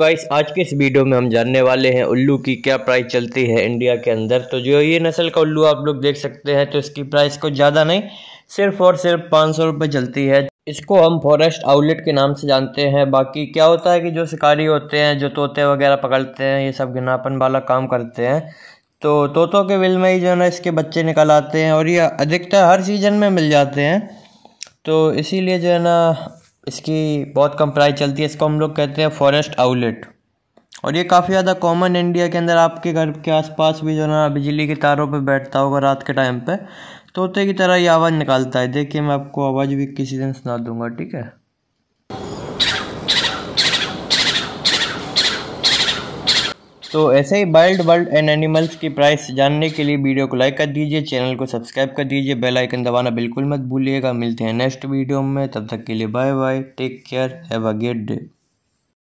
guys तो आज के इस वीडियो में हम जानने वाले हैं उल्लू की क्या प्राइस चलती है इंडिया के अंदर तो जो ये नस्ल का उल्लू आप लोग देख सकते हैं तो इसकी प्राइस को ज़्यादा नहीं सिर्फ और सिर्फ पाँच सौ रुपये चलती है इसको हम फॉरेस्ट आउटलेट के नाम से जानते हैं बाकी क्या होता है कि जो शिकारी होते हैं जो तोते वगैरह पकड़ते हैं ये सब घनापन वाला काम करते हैं तो तोतों के बिल में ही जो है ना इसके बच्चे निकल आते हैं और ये अधिकतर हर सीजन में मिल जाते हैं तो इसीलिए जो है ना इसकी बहुत कम प्राइस चलती है इसको हम लोग कहते हैं फॉरेस्ट आउटलेट और ये काफ़ी ज़्यादा कॉमन इंडिया के अंदर आपके घर के आसपास भी जो ना बिजली के तारों पे बैठता होगा रात के टाइम पे तोते की तरह ये आवाज़ निकालता है देखिए मैं आपको आवाज़ भी किसी दिन सुना दूंगा ठीक है तो ऐसे ही वाइल्ड वर्ल्ड एंड एनिमल्स की प्राइस जानने के लिए वीडियो को लाइक कर दीजिए चैनल को सब्सक्राइब कर दीजिए बेल आइकन दबाना बिल्कुल मत भूलिएगा मिलते हैं नेक्स्ट वीडियो में तब तक के लिए bye bye take care have a good day